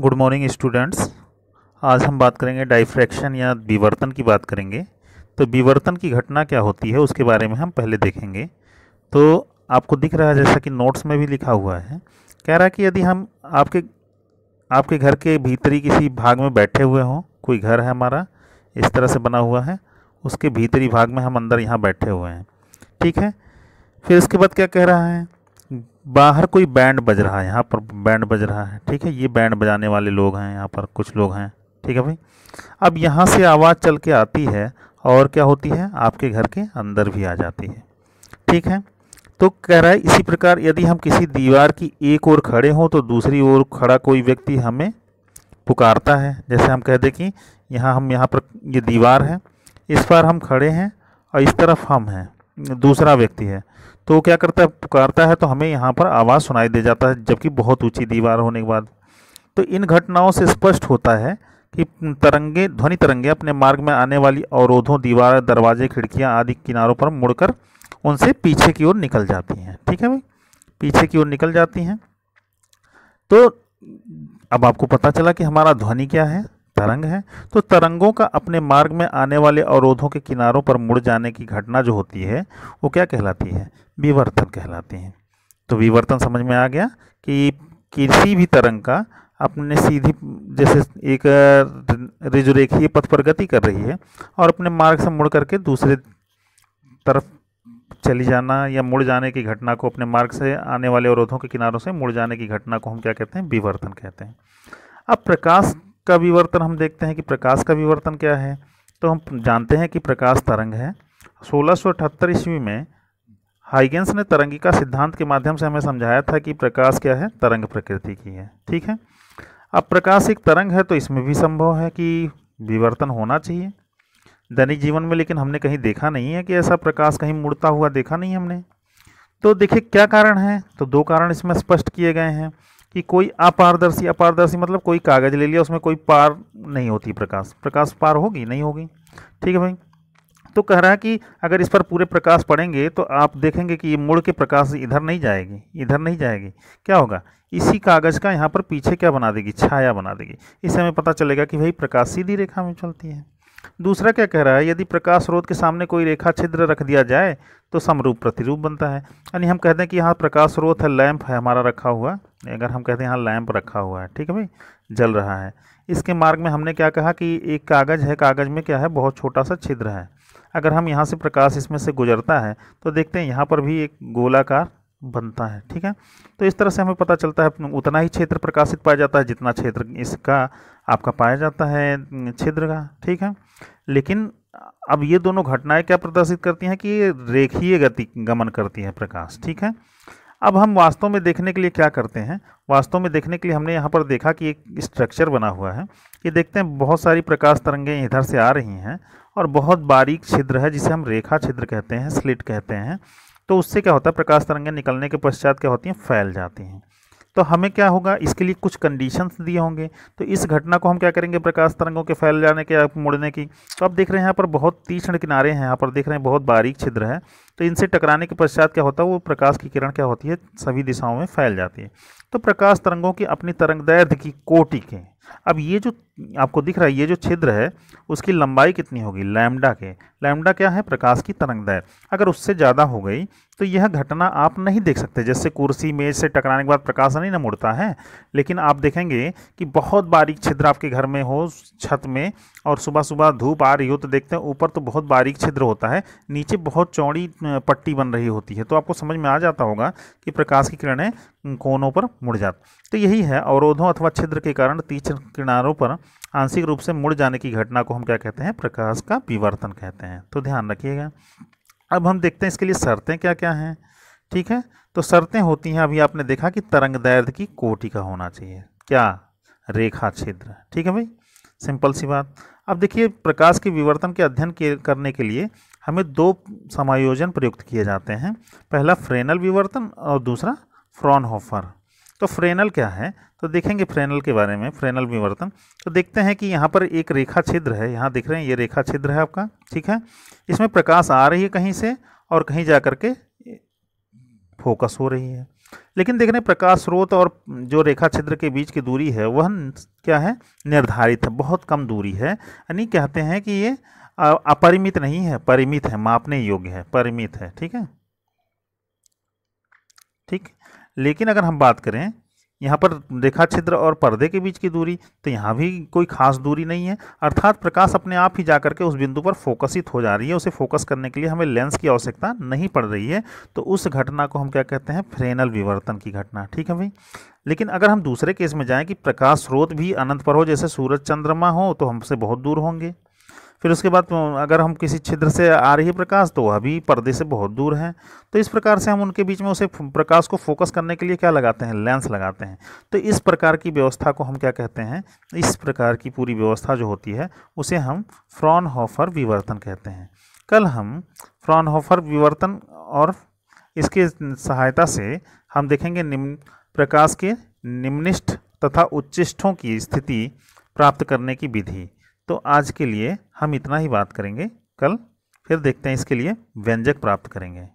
good morning students आज हम बात करेंगे डाइफ्रैक्शन या विवर्तन की बात करेंगे तो विवर्तन की घटना क्या होती है उसके बारे में हम पहले देखेंगे तो आपको दिख रहा है जैसा कि नोट्स में भी लिखा हुआ है कह रहा है कि यदि हम आपके आपके घर के भीतरी किसी भाग में बैठे हुए हों कोई घर है हमारा इस तरह से बना हुआ है उसके भीतरी भाग में हम अंदर यहाँ बैठे हुए हैं ठीक है फिर उसके बाद क्या कह रहा है बाहर कोई बैंड बज रहा है यहाँ पर बैंड बज रहा है ठीक है ये बैंड बजाने वाले लोग हैं यहाँ पर कुछ लोग हैं ठीक है भाई अब यहाँ से आवाज़ चल के आती है और क्या होती है आपके घर के अंदर भी आ जाती है ठीक है तो कह रहा है इसी प्रकार यदि हम किसी दीवार की एक ओर खड़े हों तो दूसरी ओर खड़ा कोई व्यक्ति हमें पुकारता है जैसे हम कह दें कि यहाँ हम यहाँ पर ये यह दीवार है इस पर हम खड़े हैं और इस तरफ हम हैं दूसरा व्यक्ति है तो क्या करता है पुकारता है तो हमें यहाँ पर आवाज़ सुनाई दे जाता है जबकि बहुत ऊंची दीवार होने के बाद तो इन घटनाओं से स्पष्ट होता है कि तरंगे ध्वनि तरंगे अपने मार्ग में आने वाली अवरोधों दीवार दरवाजे खिड़कियाँ आदि किनारों पर मुड़कर उनसे पीछे की ओर निकल जाती हैं ठीक है भाई पीछे की ओर निकल जाती हैं तो अब आपको पता चला कि हमारा ध्वनि क्या है तरंग है तो तरंगों का अपने मार्ग में आने वाले अवरोधों के किनारों पर मुड़ जाने की घटना जो होती है वो क्या कहलाती है विवर्तन कहलाती है तो विवर्तन समझ में आ गया कि किसी भी तरंग का अपने सीधी जैसे एक रिजुरेखीय पथ पर गति कर रही है और अपने मार्ग से मुड़ करके दूसरे तरफ चली जाना या मुड़ जाने की घटना को अपने मार्ग से आने वाले अवरोधों के किनारों से मुड़ जाने की घटना को हम क्या कहते हैं विवर्तन कहते हैं अब प्रकाश का विवर्तन हम देखते हैं कि प्रकाश का विवर्तन क्या है तो हम जानते हैं कि प्रकाश तरंग है सोलह सौ ईस्वी में हाइगेंस ने तरंगिका सिद्धांत के माध्यम से हमें समझाया था कि प्रकाश क्या है तरंग प्रकृति की है ठीक है अब प्रकाश एक तरंग है तो इसमें भी संभव है कि विवर्तन होना चाहिए दैनिक जीवन में लेकिन हमने कहीं देखा नहीं है कि ऐसा प्रकाश कहीं मुड़ता हुआ देखा नहीं हमने तो देखिए क्या कारण है तो दो कारण इसमें स्पष्ट किए गए हैं कि कोई अपारदर्शी अपारदर्शी मतलब कोई कागज़ ले लिया उसमें कोई पार नहीं होती प्रकाश प्रकाश पार होगी नहीं होगी ठीक है भाई तो कह रहा है कि अगर इस पर पूरे प्रकाश पड़ेंगे तो आप देखेंगे कि ये मुड़ के प्रकाश इधर नहीं जाएगी इधर नहीं जाएगी क्या होगा इसी कागज़ का यहाँ पर पीछे क्या बना देगी छाया बना देगी इससे हमें पता चलेगा कि भाई प्रकाश सीधी रेखा में चलती है दूसरा क्या कह रहा है यदि प्रकाश स्रोत के सामने कोई रेखा छिद्र रख दिया जाए तो समरूप प्रतिरूप बनता है यानी हम कहते हैं कि यहाँ प्रकाश स्रोत है लैंप है हमारा रखा हुआ अगर हम कहते हैं यहाँ लैंप रखा हुआ है ठीक है भाई जल रहा है इसके मार्ग में हमने क्या कहा कि एक कागज़ है कागज़ में क्या है बहुत छोटा सा छिद्र है अगर हम यहाँ से प्रकाश इसमें से गुजरता है तो देखते हैं यहाँ पर भी एक गोलाकार बनता है ठीक है तो इस तरह से हमें पता चलता है उतना ही क्षेत्र प्रकाशित पाया जाता है जितना क्षेत्र इसका आपका पाया जाता है छिद्र का ठीक है लेकिन अब ये दोनों घटनाएं क्या प्रदर्शित करती हैं कि ये रेखीय गति गमन करती है प्रकाश ठीक है अब हम वास्तव में देखने के लिए क्या करते हैं वास्तव में देखने के लिए हमने यहाँ पर देखा कि एक स्ट्रक्चर बना हुआ है ये देखते हैं बहुत सारी प्रकाश तरंगें इधर से आ रही हैं और बहुत बारीक छिद्र है जिसे हम रेखा छिद्र कहते हैं स्लिट कहते हैं तो उससे क्या होता है प्रकाश तरंगें निकलने के पश्चात क्या होती हैं फैल जाती हैं तो हमें क्या होगा इसके लिए कुछ कंडीशंस दिए होंगे तो इस घटना को हम क्या करेंगे प्रकाश तरंगों के फैल जाने के मुड़ने की तो आप देख रहे हैं यहाँ पर बहुत तीक्ष्ण किनारे हैं यहाँ पर देख रहे हैं बहुत बारीक छिद्र है तो इनसे टकराने के पश्चात क्या होता है वो प्रकाश की किरण क्या होती है सभी दिशाओं में फैल जाती है तो प्रकाश तरंगों की अपनी तरंग की कोटि के अब ये जो आपको दिख रहा है ये जो छिद्र है उसकी लंबाई कितनी होगी लैमडा के लैम्डा क्या है प्रकाश की तरंग अगर उससे ज़्यादा हो गई तो यह घटना आप नहीं देख सकते जैसे कुर्सी मेज से टकराने के बाद प्रकाश नहीं ना मुड़ता है लेकिन आप देखेंगे कि बहुत बारीक छिद्र आपके घर में हो छत में और सुबह सुबह धूप आ रही हो तो देखते हैं ऊपर तो बहुत बारीक छिद्र होता है नीचे बहुत चौड़ी पट्टी बन रही होती है तो आपको समझ में आ जाता होगा कि प्रकाश की किरणें कोनों पर मुड़ जाती तो यही है अवरोधों अथवा छिद्र के कारण तीक्ष्ण किनारों पर आंशिक रूप से मुड़ जाने की घटना को हम क्या कहते हैं प्रकाश का विवर्तन कहते हैं तो ध्यान रखिएगा अब हम देखते हैं इसके लिए शर्तें क्या क्या हैं ठीक है तो शर्तें होती हैं अभी आपने देखा कि तरंग दैर्ध की कोटि का होना चाहिए क्या रेखा छिद्र ठीक है भाई सिंपल सी बात अब देखिए प्रकाश के विवर्तन के अध्ययन के करने के लिए हमें दो समायोजन प्रयुक्त किए जाते हैं पहला फ्रेनल विवर्तन और दूसरा फ्रॉनहोफर तो फ्रेनल क्या है तो देखेंगे फ्रेनल के बारे में फ्रेनल विवर्तन तो देखते हैं कि यहाँ पर एक रेखा छिद्र है यहाँ देख रहे हैं ये रेखा छिद्र है आपका ठीक है इसमें प्रकाश आ रही है कहीं से और कहीं जा करके फोकस हो रही है लेकिन देख रहे हैं प्रकाश स्रोत और जो रेखा छिद्र के बीच की दूरी है वह क्या है निर्धारित है बहुत कम दूरी है यानी कहते हैं कि ये अपरिमित नहीं है परिमित है मापने योग्य है परिमित है ठीक है ठीक लेकिन अगर हम बात करें यहाँ पर रेखा छिद्र और पर्दे के बीच की दूरी तो यहाँ भी कोई खास दूरी नहीं है अर्थात प्रकाश अपने आप ही जा करके उस बिंदु पर फोकसित हो जा रही है उसे फोकस करने के लिए हमें लेंस की आवश्यकता नहीं पड़ रही है तो उस घटना को हम क्या कहते हैं फ्रेनल विवर्तन की घटना ठीक है भाई लेकिन अगर हम दूसरे केस में जाएँ कि प्रकाश स्रोत भी अनंत पर हो जैसे सूरज चंद्रमा हो तो हमसे बहुत दूर होंगे फिर उसके बाद तो अगर हम किसी छिद्र से आ रही है प्रकाश तो वह भी पर्दे से बहुत दूर है तो इस प्रकार से हम उनके बीच में उसे प्रकाश को फोकस करने के लिए क्या लगाते हैं लेंस लगाते हैं तो इस प्रकार की व्यवस्था को हम क्या कहते हैं इस प्रकार की पूरी व्यवस्था जो होती है उसे हम फ्रॉन होफर विवर्तन कहते हैं कल हम फ्रॉन होफर विवर्तन और इसके सहायता से हम देखेंगे निम्न प्रकाश के निम्निष्ठ तथा उच्चिष्ठों की स्थिति प्राप्त करने की विधि तो आज के लिए हम इतना ही बात करेंगे कल फिर देखते हैं इसके लिए व्यंजक प्राप्त करेंगे